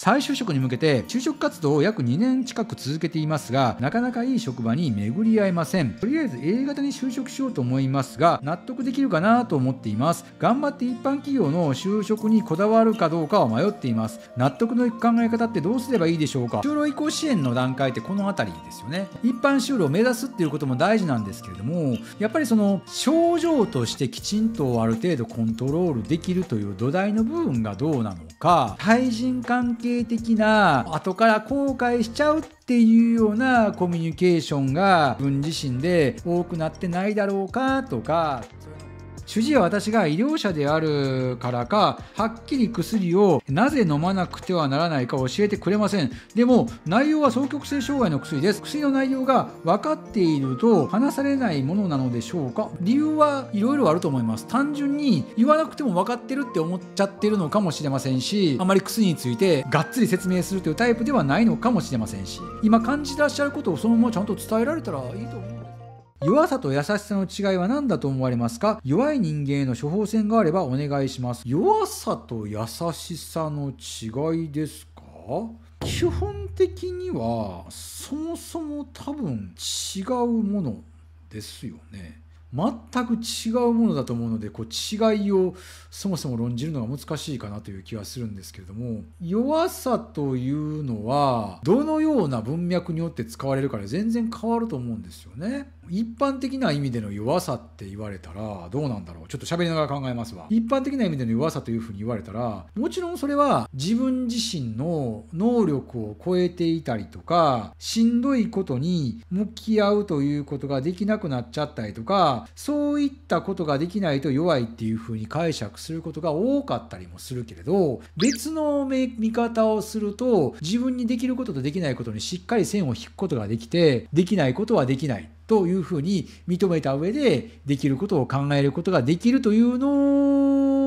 再就職に向けて就職活動を約2年近く続けていますが、なかなかいい職場に巡り合えません。とりあえず A 型に就職しようと思いますが、納得できるかなと思っています。頑張って一般企業の就職にこだわるかどうかは迷っています。納得のいく考え方ってどうすればいいでしょうか就労移行支援の段階ってこの辺りですよね。一般就労を目指すっていうことも大事なんですけれども、やっぱりその症状としてきちんとある程度コントロールできるという土台の部分がどうなのか、対人関係係的な後から後悔しちゃうっていうようなコミュニケーションが自分自身で多くなってないだろうかとか主治医は私が医療者であるからか、はっきり薬をなぜ飲まなくてはならないか教えてくれません。でも、内容は双極性障害の薬です。薬の内容が分かっていると話されないものなのでしょうか理由はいろいろあると思います。単純に言わなくても分かってるって思っちゃってるのかもしれませんし、あまり薬についてがっつり説明するというタイプではないのかもしれませんし、今感じてらっしゃることをそのままちゃんと伝えられたらいいと思う。弱さと優しさの違いは何だと思われますか弱い人間への処方箋があればお願いします。弱さと優しさの違いですか基本的にはそもそも多分違うものですよね。全く違うものだと思うのでこう違いをそもそも論じるのが難しいかなという気がするんですけれども弱さというのはどのような文脈によって使われるかで全然変わると思うんですよね。一般的な意味での弱さって言われたらどうなんだろうちょっと喋りながら考えますわ一般的な意味での弱さというふうに言われたらもちろんそれは自分自身の能力を超えていたりとかしんどいことに向き合うということができなくなっちゃったりとかそういったことができないと弱いっていうふうに解釈することが多かったりもするけれど別の見方をすると自分にできることとできないことにしっかり線を引くことができてできないことはできないというふうに認めた上でできることを考えることができるというのを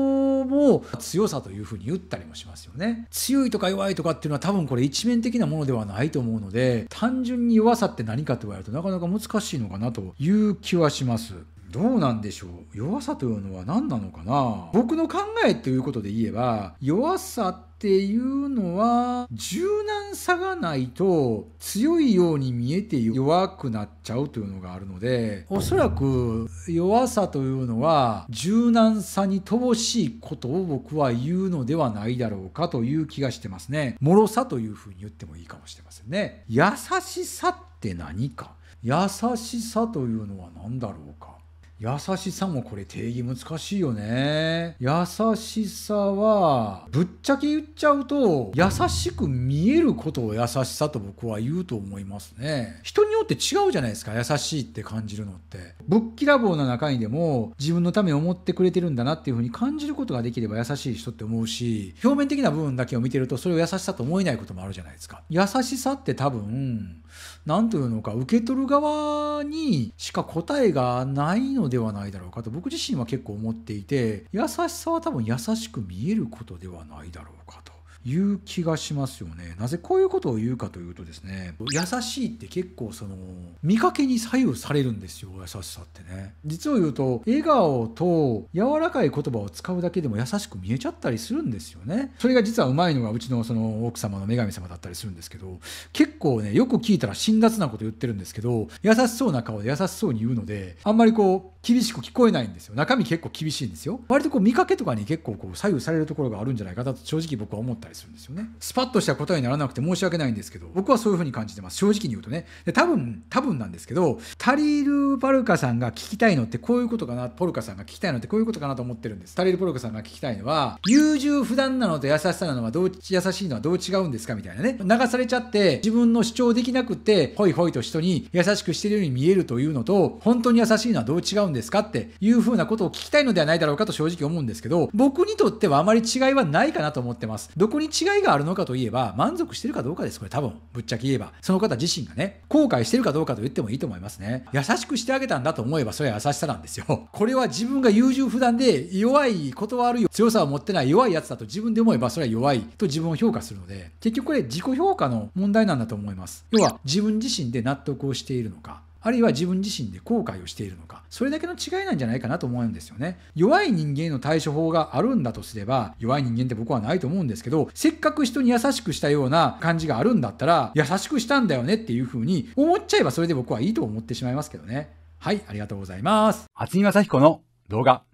も強さというふうに言ったりもしますよね強いとか弱いとかっていうのは多分これ一面的なものではないと思うので単純に弱さって何かと言われるとなかなか難しいのかなという気はしますどうなんでしょう弱さというのは何なのかな僕の考えということで言えば弱さっていうのは柔軟さがないと強いように見えて弱くなっちゃうというのがあるのでおそらく弱さというのは柔軟さに乏しいことを僕は言うのではないだろうかという気がしてますね脆さというふうに言ってもいいかもしれませんね優しさって何か優しさというのは何だろうか優しさもこれ定義難しいよね。優しさは、ぶっちゃけ言っちゃうと、優しく見えることを優しさと僕は言うと思いますね。人によって違うじゃないですか、優しいって感じるのって。ぶっきらぼうな中にでも、自分のためを思ってくれてるんだなっていう風に感じることができれば優しい人って思うし、表面的な部分だけを見てると、それを優しさと思えないこともあるじゃないですか。優しさって多分、何というのか受け取る側にしか答えがないのではないだろうかと僕自身は結構思っていて優しさは多分優しく見えることではないだろうかと。いう気がしますよね。なぜこういうことを言うかというとですね、優しいって結構その、見かけに左右されるんですよ、優しさってね。実を言うと、笑顔と柔らかい言葉を使うだけでも優しく見えちゃったりするんですよね。それが実はうまいのがうちのその奥様の女神様だったりするんですけど、結構ね、よく聞いたら辛辣なこと言ってるんですけど、優しそうな顔で優しそうに言うので、あんまりこう、厳しく聞こえないんですよ。中身結構厳しいんですよ。割とこう見かけとかに結構こう左右されるところがあるんじゃないかなと正直僕は思ったりりするんですよねスパッとした答えにならなくて申し訳ないんですけど僕はそういうふうに感じてます正直に言うとねで多分多分なんですけどタリル・バルカさんが聞きたいのってこういうことかなポルカさんが聞きたいのってこういうことかなと思ってるんですタリル・ポルカさんが聞きたいのは優柔不断なのと優しさなのはどう優しいのはどう違うんですかみたいなね流されちゃって自分の主張できなくてホイホイと人に優しくしてるように見えるというのと本当に優しいのはどう違うんですかっていうふうなことを聞きたいのではないだろうかと正直思うんですけど僕にとってはあまり違いはないかなと思ってますどこに違いがあるのかといえば、満足してるかどうかです、これ多分。ぶっちゃけ言えば。その方自身がね、後悔してるかどうかと言ってもいいと思いますね。優しくしてあげたんだと思えば、それは優しさなんですよ。これは自分が優柔不断で、弱い、断る強さを持ってない弱いやつだと自分で思えば、それは弱いと自分を評価するので、結局これ自己評価の問題なんだと思います。要は、自分自身で納得をしているのか。あるいは自分自身で後悔をしているのか、それだけの違いなんじゃないかなと思うんですよね。弱い人間への対処法があるんだとすれば、弱い人間って僕はないと思うんですけど、せっかく人に優しくしたような感じがあるんだったら、優しくしたんだよねっていうふうに思っちゃえばそれで僕はいいと思ってしまいますけどね。はい、ありがとうございます。厚見雅彦の動画。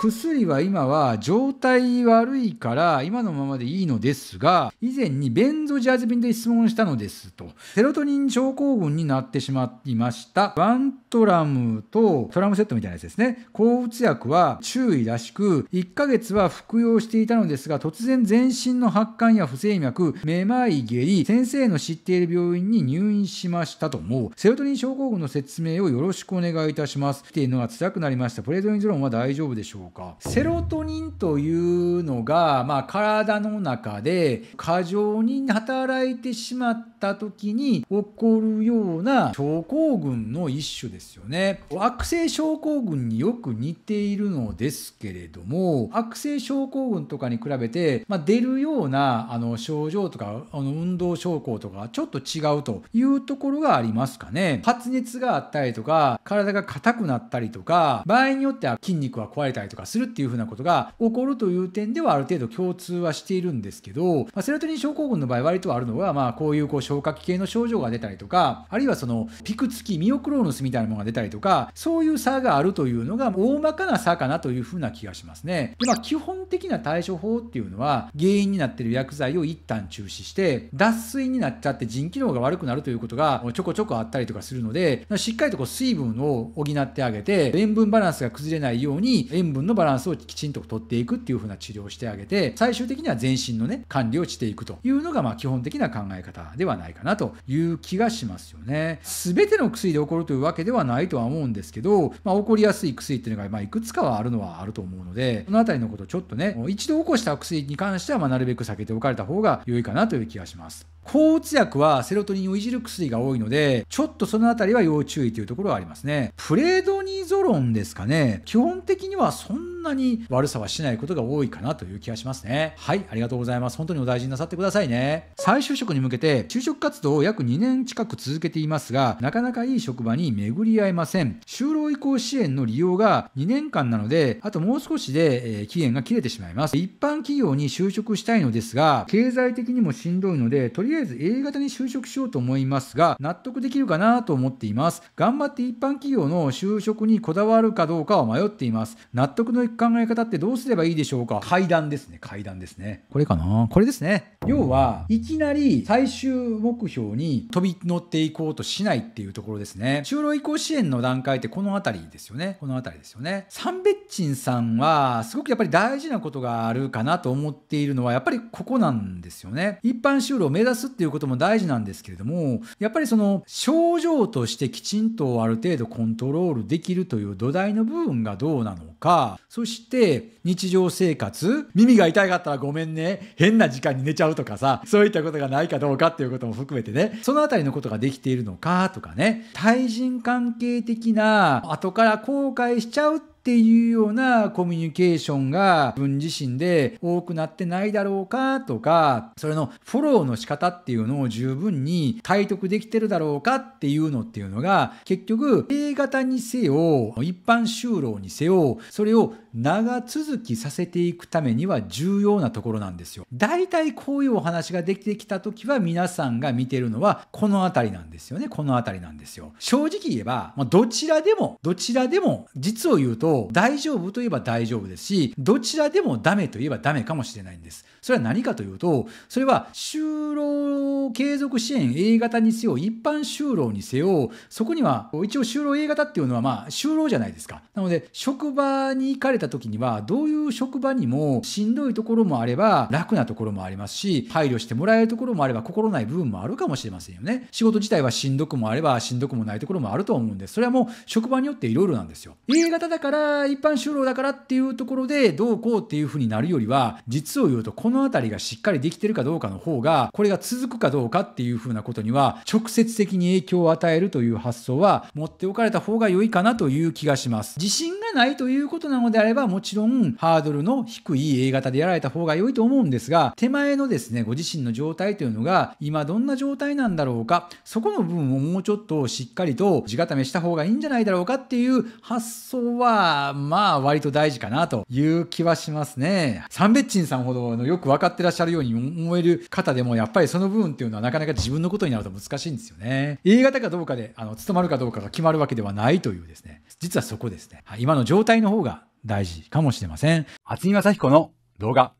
薬は今は状態悪いから今のままでいいのですが以前にベンゾジアズピンで質問したのですとセロトニン症候群になってしまいましたワントラムとトラムセットみたいなやつですね抗うつ薬は注意らしく1ヶ月は服用していたのですが突然全身の発汗や不整脈めまい下痢先生の知っている病院に入院しましたともうセロトニン症候群の説明をよろしくお願いいたしますっていうのが辛くなりましたプレゾニゾロンは大丈夫でしょうょうかセロトニンというのが、まあ、体の中で過剰に働いてしまった時に起こるような症候群の一種ですよね悪性症候群によく似ているのですけれども悪性症候群とかに比べて、まあ、出るようなあの症状とかあの運動症候とかちょっと違うというところがありますかね発熱があったりとか体が硬くなったりとか場合によっては筋肉は壊れたりとかするっていうふうなことが起こるという点ではある程度共通はしているんですけど、まあ、セロトニン症候群の場合割とあるのは、まあ、こういうこう消化器系の症状が出たりとか、あるいはそのピク付きミオクローヌスみたいなものが出たりとか、そういう差があるというのが大まかな差かなというふうな気がしますね。でまあ、基本的な対処法っていうのは原因になっている薬剤を一旦中止して脱水になっちゃって腎機能が悪くなるということがちょこちょこあったりとかするのでしっかりとこう水分を補ってあげて塩分バランスが崩れないように塩分分のバランスをきちんと取っていくっていう風な治療をしてあげて、最終的には全身のね、管理をしていくというのが、まあ、基本的な考え方ではないかなという気がしますよね。全ての薬で起こるというわけではないとは思うんですけど、まあ、起こりやすい薬っていうのが、まあ、いくつかはあるのはあると思うので、このあたりのことちょっとね、一度起こした薬に関しては、まあ、なるべく避けておかれた方が良いかなという気がします。抗うつ薬はセロトニンをいじる薬が多いので、ちょっとそのあたりは要注意というところはありますね。プレドニゾロンですかね。基本的にはそんなに悪さはしないことが多いかなという気がしますね。はい、ありがとうございます。本当にお大事になさってくださいね。再就職に向けて、就職活動を約2年近く続けていますが、なかなかいい職場に巡り合えません。就労移行支援の利用が2年間なので、あともう少しで、えー、期限が切れてしまいます。一般企業に就職したいのですが、経済的にもしんどいので、とりりあえず A 型に就職しようと思いますが、納得できるかなと思っています。頑張って一般企業の就職にこだわるかどうかは迷っています。納得のいく考え方ってどうすればいいでしょうか階段ですね、階段ですね。これかなこれですね。要は、いきなり最終目標に飛び乗っていこうとしないっていうところですね。就労移行支援の段階ってこの辺りですよね。この辺りですよね。サンベッチンさんは、すごくやっぱり大事なことがあるかなと思っているのは、やっぱりここなんですよね。一般就労を目指すすっていうことも大事なんですけれども、やっぱりその症状としてきちんとある程度コントロールできるという土台の部分がどうなのか、そして日常生活、耳が痛かったらごめんね、変な時間に寝ちゃうとかさ、そういったことがないかどうかっていうことも含めてね、そのあたりのことができているのかとかね、対人関係的な後から後悔しちゃうってっていうようなコミュニケーションが自分自身で多くなってないだろうかとか、それのフォローの仕方っていうのを十分に体得できてるだろうかっていうのっていうのが、結局 A 型にせよ、一般就労にせよ、それを長続きさせていくためには重要なところなんですよ。大体こういうお話ができてきた時は皆さんが見てるのはこの辺りなんですよね。この辺りなんですよ。正直言えば、どちらでも、どちらでも、実を言うと大丈夫といえば大丈夫ですし、どちらでもダメといえばダメかもしれないんです。それは何かというと、それは就労継続支援 A 型にせよ、一般就労にせよ、そこには一応就労 A 型っていうのはまあ就労じゃないですか。なので、職場に行かれた時には、どういう職場にもしんどいところもあれば、楽なところもありますし、配慮してもらえるところもあれば、心ない部分もあるかもしれませんよね。仕事自体はしんどくもあれば、しんどくもないところもあると思うんです。それはもう職場によっていろいろなんですよ。A 型だからが一般就労だからっていうところでどうこうっていうふうになるよりは、実を言うとこの辺りがしっかりできてるかどうかの方が、これが続くかどうかっていうふうなことには、直接的に影響を与えるという発想は持っておかれた方が良いかなという気がします。自信ないということなのであれば、もちろんハードルの低い A 型でやられた方が良いと思うんですが、手前のですね、ご自身の状態というのが、今どんな状態なんだろうか、そこの部分をもうちょっとしっかりと地固めした方がいいんじゃないだろうかっていう発想は、まあ割と大事かなという気はしますね。サンベッチンさんほどのよく分かってらっしゃるように思える方でも、やっぱりその部分っていうのはなかなか自分のことになると難しいんですよね。A 型かどうかで、あの、務まるかどうかが決まるわけではないというですね、実はそこですね。今の状態の方が大事かもしれません。厚見正彦の動画。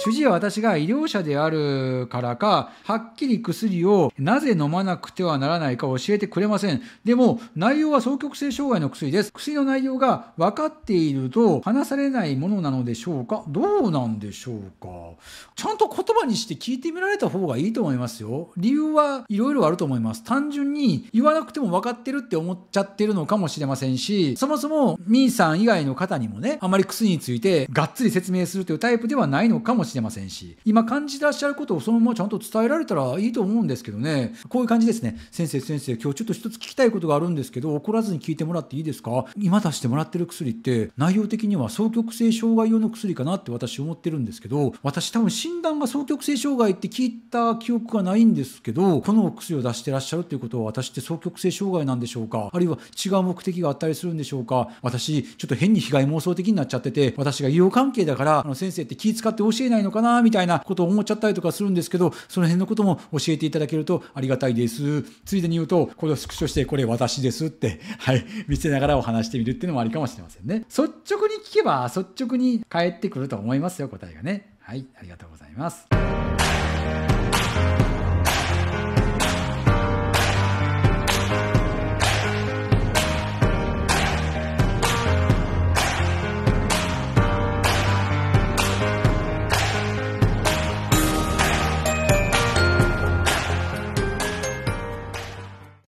主治医は私が医療者であるからか、はっきり薬をなぜ飲まなくてはならないか教えてくれません。でも、内容は双極性障害の薬です。薬の内容が分かっていると話されないものなのでしょうかどうなんでしょうかちゃんと言葉にして聞いてみられた方がいいと思いますよ。理由はいろいろあると思います。単純に言わなくても分かってるって思っちゃってるのかもしれませんし、そもそもミーさん以外の方にもね、あまり薬についてがっつり説明するというタイプではないのかもしれません。しれませんし、今感じてらっしゃることをそのままちゃんと伝えられたらいいと思うんですけどね。こういう感じですね。先生、先生、今日ちょっと一つ聞きたいことがあるんですけど、怒らずに聞いてもらっていいですか今出してもらってる薬って、内容的には双極性障害用の薬かなって私思ってるんですけど、私多分診断が双極性障害って聞いた記憶がないんですけど、このお薬を出してらっしゃるっていうことは、私って双極性障害なんでしょうかあるいは違う目的があったりするんでしょうか私、ちょっと変に被害妄想的になっちゃってて、私が医療関係だから、あの先生って気遣って教えないないのかなみたいなことを思っちゃったりとかするんですけど、その辺のことも教えていただけるとありがたいです。ついでに言うと、これをスクショして、これ私ですって、はい、見せながらお話してみるっていうのもありかもしれませんね。率直に聞けば、率直に返ってくると思いますよ、答えがね。はい、ありがとうございます。